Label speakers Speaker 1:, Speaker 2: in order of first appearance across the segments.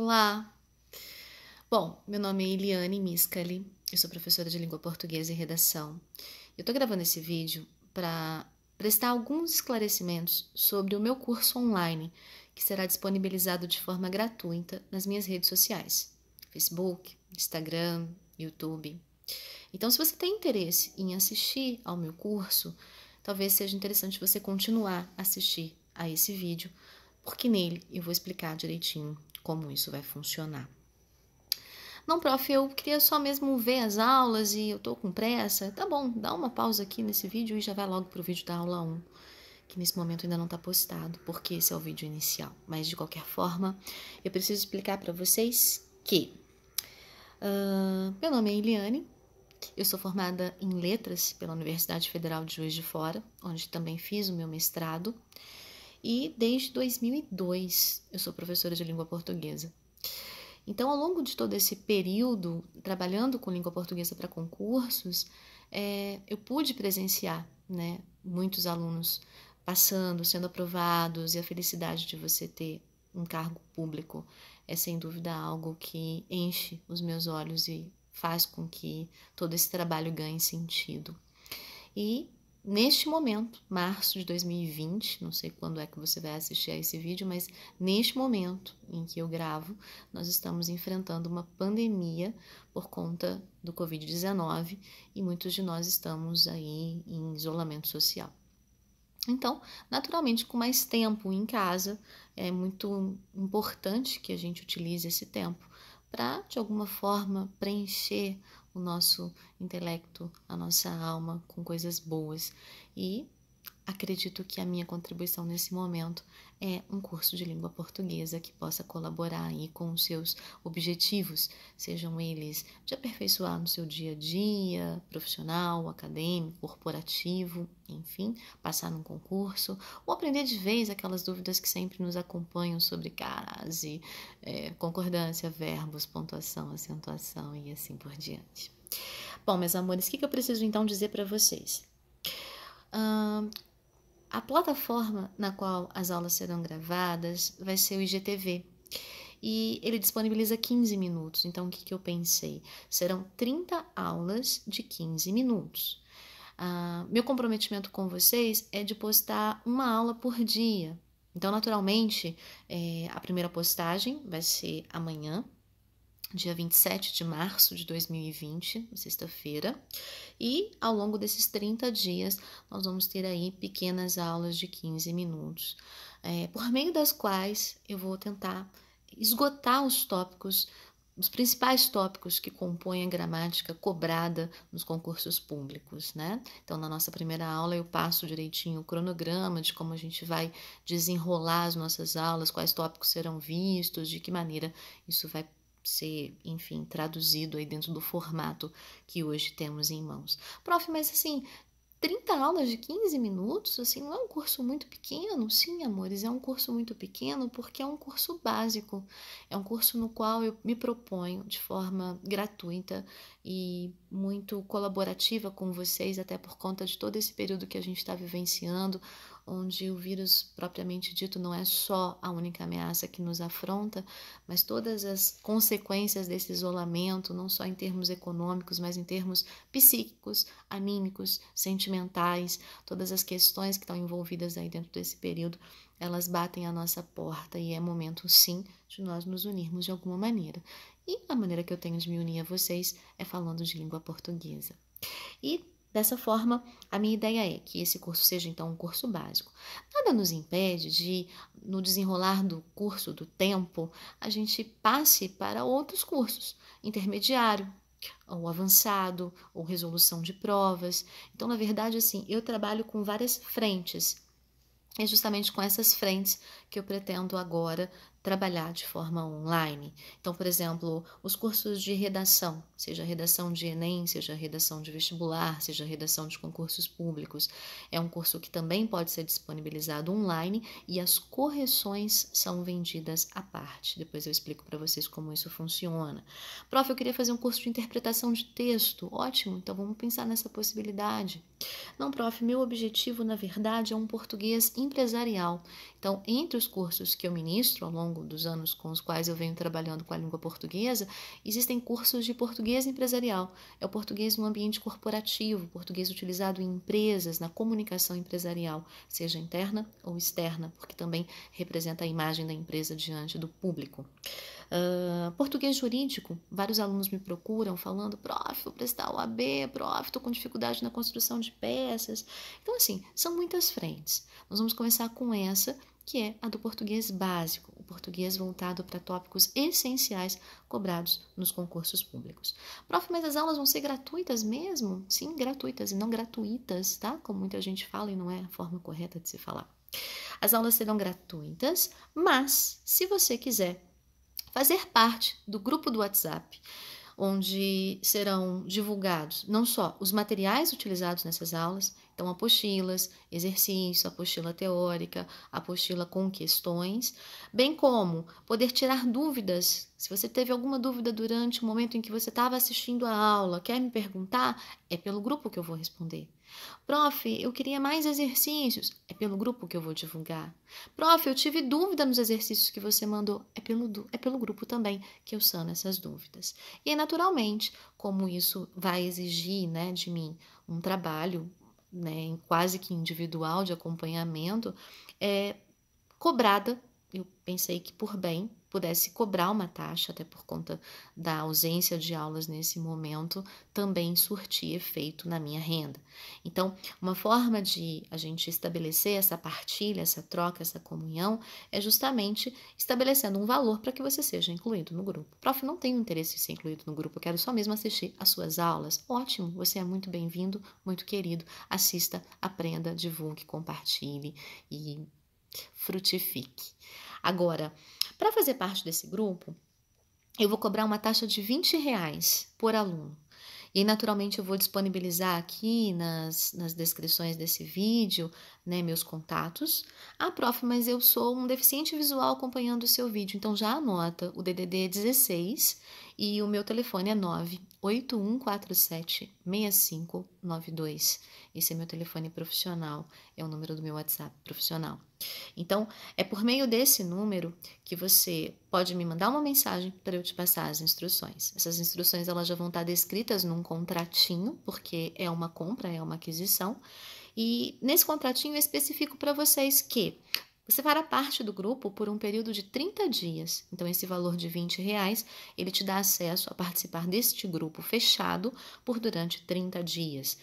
Speaker 1: Olá! Bom, meu nome é Eliane Miscali, eu sou professora de língua portuguesa e redação. Eu estou gravando esse vídeo para prestar alguns esclarecimentos sobre o meu curso online, que será disponibilizado de forma gratuita nas minhas redes sociais: Facebook, Instagram, YouTube. Então, se você tem interesse em assistir ao meu curso, talvez seja interessante você continuar a assistir a esse vídeo, porque nele eu vou explicar direitinho como isso vai funcionar. Não, prof, eu queria só mesmo ver as aulas e eu tô com pressa. Tá bom, dá uma pausa aqui nesse vídeo e já vai logo pro vídeo da aula 1, que nesse momento ainda não tá postado, porque esse é o vídeo inicial. Mas de qualquer forma, eu preciso explicar para vocês que uh, meu nome é Eliane, eu sou formada em letras pela Universidade Federal de Juiz de Fora, onde também fiz o meu mestrado e desde 2002 eu sou professora de língua portuguesa. Então, ao longo de todo esse período, trabalhando com língua portuguesa para concursos, é, eu pude presenciar né, muitos alunos passando, sendo aprovados, e a felicidade de você ter um cargo público é sem dúvida algo que enche os meus olhos e faz com que todo esse trabalho ganhe sentido. E neste momento, março de 2020, não sei quando é que você vai assistir a esse vídeo, mas neste momento em que eu gravo, nós estamos enfrentando uma pandemia por conta do Covid-19 e muitos de nós estamos aí em isolamento social. Então, naturalmente, com mais tempo em casa, é muito importante que a gente utilize esse tempo para, de alguma forma, preencher o nosso intelecto, a nossa alma com coisas boas. E acredito que a minha contribuição nesse momento é um curso de língua portuguesa que possa colaborar aí com os seus objetivos, sejam eles de aperfeiçoar no seu dia a dia, profissional, acadêmico, corporativo, enfim, passar num concurso, ou aprender de vez aquelas dúvidas que sempre nos acompanham sobre crase, é, concordância, verbos, pontuação, acentuação e assim por diante. Bom, meus amores, o que, eu preciso então dizer para vocês? Uh, a plataforma na qual as aulas serão gravadas vai ser o IGTV. E ele disponibiliza 15 minutos. Então, o que, que eu pensei? Serão 30 aulas de 15 minutos. Ah, meu comprometimento com vocês é de postar uma aula por dia. Então, naturalmente, é, a primeira postagem vai ser amanhã, dia 27 de março de 2020, sexta-feira, e ao longo desses 30 dias nós vamos ter aí pequenas aulas de 15 minutos, é, por meio das quais eu vou tentar esgotar os tópicos, os principais tópicos que compõem a gramática cobrada nos concursos públicos, né? Então, na nossa primeira aula, eu passo direitinho o cronograma de como a gente vai desenrolar as nossas aulas, quais tópicos serão vistos, de que maneira isso vai ser, enfim, traduzido aí dentro do formato que hoje temos em mãos. Prof, mas assim, 30 aulas de 15 minutos, assim, não é um curso muito pequeno? Sim, amores, é um curso muito pequeno porque é um curso básico. É um curso no qual eu me proponho de forma gratuita e muito colaborativa com vocês, até por conta de todo esse período que a gente está vivenciando, onde o vírus propriamente dito não é só a única ameaça que nos afronta, mas todas as consequências desse isolamento, não só em termos econômicos, mas em termos psíquicos, anímicos, sentimentais, todas as questões que estão envolvidas aí dentro desse período, elas batem à nossa porta e é momento sim de nós nos unirmos de alguma maneira. E a maneira que eu tenho de me unir a vocês é falando de língua portuguesa. E Dessa forma, a minha ideia é que esse curso seja então um curso básico. Nada nos impede de, no desenrolar do curso, do tempo, a gente passe para outros cursos, intermediário, ou avançado, ou resolução de provas. Então, na verdade, assim, eu trabalho com várias frentes. É justamente com essas frentes que eu pretendo agora trabalhar de forma online. Então, por exemplo, os cursos de redação, seja redação de Enem, seja redação de vestibular, seja redação de concursos públicos, é um curso que também pode ser disponibilizado online e as correções são vendidas à parte. Depois eu explico para vocês como isso funciona. Prof, eu queria fazer um curso de interpretação de texto. Ótimo, então vamos pensar nessa possibilidade. Não, prof, meu objetivo na verdade é um português empresarial. Então, entre os cursos que eu ministro ao longo longo dos anos com os quais eu venho trabalhando com a língua portuguesa, existem cursos de português empresarial. É o português no ambiente corporativo, português utilizado em empresas, na comunicação empresarial, seja interna ou externa, porque também representa a imagem da empresa diante do público. Uh, português jurídico, vários alunos me procuram falando, prof, vou prestar o AB, prof, estou com dificuldade na construção de peças. Então, assim, são muitas frentes. Nós vamos começar com essa que é a do português básico, o português voltado para tópicos essenciais cobrados nos concursos públicos. Prof, mas as aulas vão ser gratuitas mesmo? Sim, gratuitas e não gratuitas, tá? Como muita gente fala e não é a forma correta de se falar. As aulas serão gratuitas, mas se você quiser fazer parte do grupo do WhatsApp, onde serão divulgados não só os materiais utilizados nessas aulas, então, apostilas, exercício, apostila teórica, apostila com questões, bem como poder tirar dúvidas. Se você teve alguma dúvida durante o momento em que você estava assistindo a aula, quer me perguntar? É pelo grupo que eu vou responder. Prof, eu queria mais exercícios. É pelo grupo que eu vou divulgar. Prof, eu tive dúvida nos exercícios que você mandou. É pelo, é pelo grupo também que eu sano essas dúvidas. E, naturalmente, como isso vai exigir né, de mim um trabalho né, quase que individual de acompanhamento, é cobrada eu pensei que por bem pudesse cobrar uma taxa, até por conta da ausência de aulas nesse momento, também surtir efeito na minha renda. Então, uma forma de a gente estabelecer essa partilha, essa troca, essa comunhão, é justamente estabelecendo um valor para que você seja incluído no grupo. Prof, não tenho interesse em ser incluído no grupo, eu quero só mesmo assistir às suas aulas. Ótimo, você é muito bem-vindo, muito querido. Assista, aprenda, divulgue, compartilhe e frutifique. Agora, para fazer parte desse grupo, eu vou cobrar uma taxa de 20 reais por aluno. E naturalmente eu vou disponibilizar aqui nas, nas descrições desse vídeo né, meus contatos. Ah, prof, mas eu sou um deficiente visual acompanhando o seu vídeo, então já anota o DDD 16 e o meu telefone é 981476592. Esse é meu telefone profissional, é o número do meu WhatsApp profissional. Então, é por meio desse número que você pode me mandar uma mensagem para eu te passar as instruções. Essas instruções elas já vão estar tá descritas num contratinho, porque é uma compra, é uma aquisição. E nesse contratinho eu especifico para vocês que você fará parte do grupo por um período de 30 dias. Então, esse valor de 20 reais, ele te dá acesso a participar deste grupo fechado por durante 30 dias.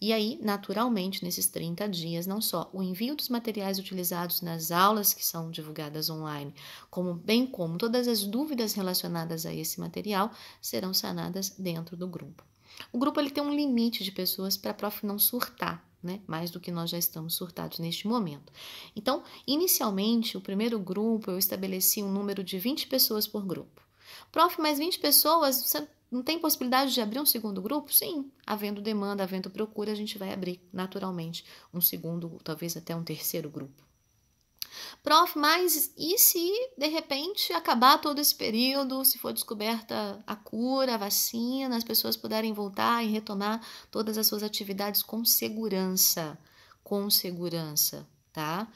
Speaker 1: E aí, naturalmente, nesses 30 dias, não só o envio dos materiais utilizados nas aulas que são divulgadas online, como bem como todas as dúvidas relacionadas a esse material serão sanadas dentro do grupo. O grupo ele tem um limite de pessoas para a prof não surtar, né? Mais do que nós já estamos surtados neste momento. Então, inicialmente, o primeiro grupo eu estabeleci um número de 20 pessoas por grupo. Prof, mais 20 pessoas, você não tem possibilidade de abrir um segundo grupo? Sim, havendo demanda, havendo procura, a gente vai abrir naturalmente um segundo, talvez até um terceiro grupo. Prof, mas e se de repente acabar todo esse período, se for descoberta a cura, a vacina, as pessoas puderem voltar e retomar todas as suas atividades com segurança? Com segurança, tá?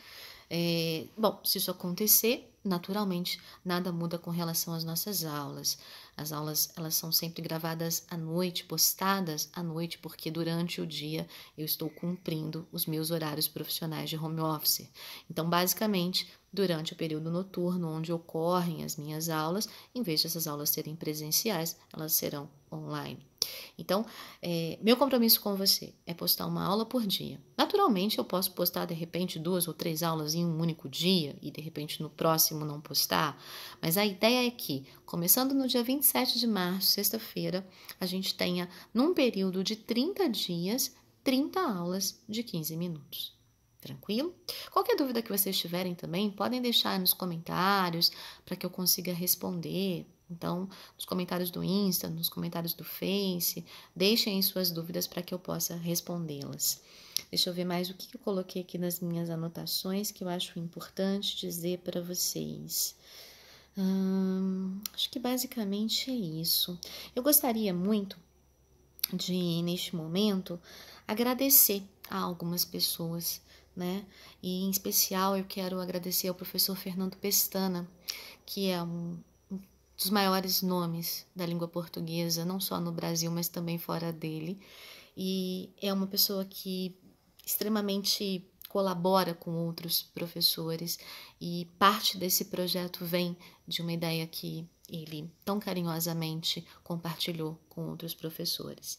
Speaker 1: É, bom, se isso acontecer, naturalmente nada muda com relação às nossas aulas. As aulas elas são sempre gravadas à noite, postadas à noite, porque durante o dia eu estou cumprindo os meus horários profissionais de home office. Então, basicamente, durante o período noturno onde ocorrem as minhas aulas, em vez dessas aulas serem presenciais, elas serão online. Então, é, meu compromisso com você é postar uma aula por dia. Naturalmente, eu posso postar de repente duas ou três aulas em um único dia e de repente no próximo não postar, mas a ideia é que, começando no dia 27 de março, sexta-feira, a gente tenha, num período de 30 dias, 30 aulas de 15 minutos. Tranquilo? Qualquer dúvida que vocês tiverem também, podem deixar nos comentários para que eu consiga responder. Então, nos comentários do Insta, nos comentários do Face, deixem suas dúvidas para que eu possa respondê-las. Deixa eu ver mais o que eu coloquei aqui nas minhas anotações que eu acho importante dizer para vocês. Hum, acho que basicamente é isso. Eu gostaria muito de, neste momento, agradecer a algumas pessoas né? E em especial eu quero agradecer ao professor Fernando Pestana, que é um, dos maiores nomes da língua portuguesa, não só no Brasil, mas também fora dele. E é uma pessoa que extremamente colabora com outros professores e parte desse projeto vem de uma ideia que ele tão carinhosamente compartilhou com outros professores.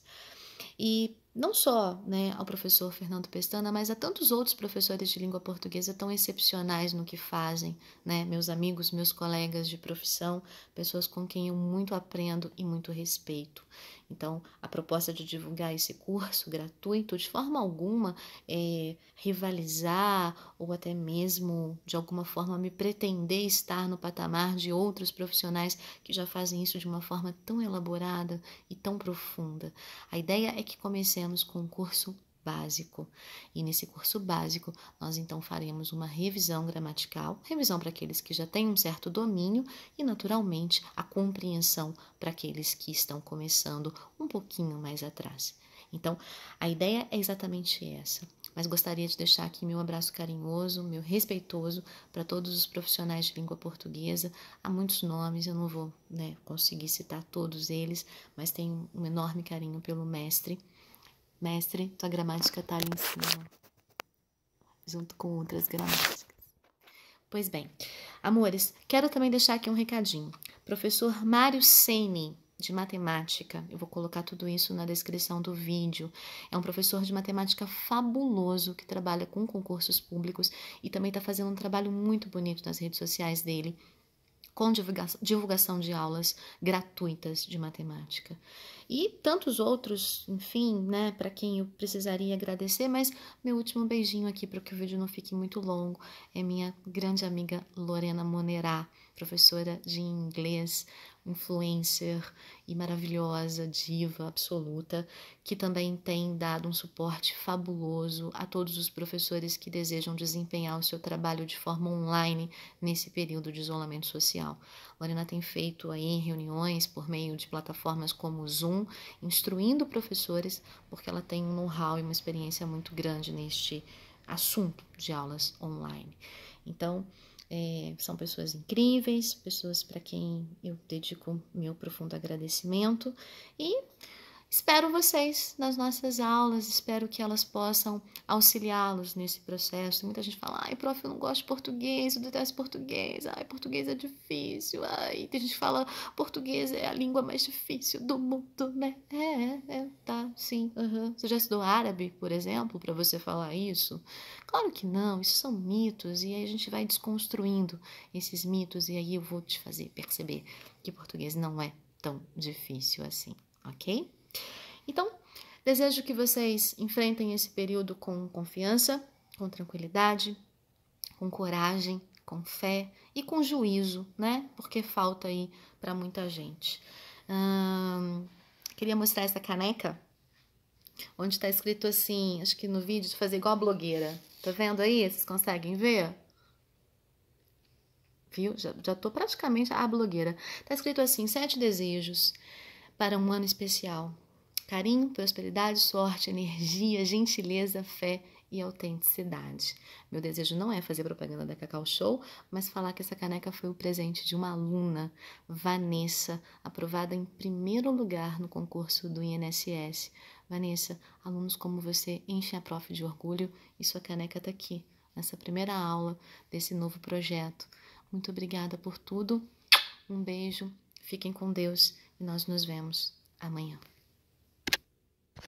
Speaker 1: E não só né, ao professor Fernando Pestana, mas a tantos outros professores de língua portuguesa tão excepcionais no que fazem, né, meus amigos, meus colegas de profissão, pessoas com quem eu muito aprendo e muito respeito. Então, proposta de divulgar esse curso gratuito de forma alguma é, rivalizar ou até mesmo de alguma forma me pretender estar no patamar de outros profissionais que já fazem isso de uma forma tão elaborada e tão profunda. A ideia é que comecemos com um curso básico. E nesse curso básico, nós então faremos uma revisão gramatical, revisão para aqueles que já têm um certo domínio e, naturalmente, a compreensão para aqueles que estão começando um pouquinho mais atrás. Então, a ideia é exatamente essa. Mas gostaria de deixar aqui meu abraço carinhoso, meu respeitoso para todos os profissionais de língua portuguesa. Há muitos nomes, eu não vou né, conseguir citar todos eles, mas tenho um enorme carinho pelo mestre Mestre, tua gramática está ali em cima, junto com outras gramáticas. Pois bem, amores, quero também deixar aqui um recadinho. Professor Mário Seni de matemática, eu vou colocar tudo isso na descrição do vídeo. É um professor de matemática fabuloso que trabalha com concursos públicos e também está fazendo um trabalho muito bonito nas redes sociais dele com divulgação de aulas gratuitas de matemática. E tantos outros, enfim, né, para quem eu precisaria agradecer, mas meu último beijinho aqui para que o vídeo não fique muito longo é minha grande amiga Lorena Monerá, professora de inglês, influencer e maravilhosa, diva absoluta, que também tem dado um suporte fabuloso a todos os professores que desejam desempenhar o seu trabalho de forma online nesse período de isolamento social. Lorena tem feito aí reuniões por meio de plataformas como o Zoom, instruindo professores, porque ela tem um know-how e uma experiência muito grande neste assunto de aulas online. Então, é, são pessoas incríveis, pessoas para quem eu dedico meu profundo agradecimento e Espero vocês nas nossas aulas, espero que elas possam auxiliá-los nesse processo. Muita gente fala, ai, prof, eu não gosto de português, eu detesto português, ai, português é difícil, ai, tem gente que fala, português é a língua mais difícil do mundo, né? É, é, é tá, sim, uhum. Você já estudou árabe, por exemplo, para você falar isso? Claro que não, isso são mitos, e aí a gente vai desconstruindo esses mitos, e aí eu vou te fazer perceber que português não é tão difícil assim, ok? Então, desejo que vocês enfrentem esse período com confiança, com tranquilidade, com coragem, com fé e com juízo, né? Porque falta aí para muita gente. Hum, queria mostrar essa caneca, onde está escrito assim, acho que no vídeo, de fazer igual a blogueira. Tá vendo aí? Vocês conseguem ver? Viu? Já, já tô praticamente a blogueira. Tá escrito assim: sete desejos para um ano especial, Carinho, prosperidade, sorte, energia, gentileza, fé e autenticidade. Meu desejo não é fazer propaganda da Cacau Show, mas falar que essa caneca foi o presente de uma aluna, Vanessa, aprovada em primeiro lugar no concurso do INSS. Vanessa, alunos como você enchem a prof de orgulho e sua caneca está aqui, nessa primeira aula desse novo projeto. Muito obrigada por tudo, um beijo, fiquem com Deus e nós nos vemos amanhã.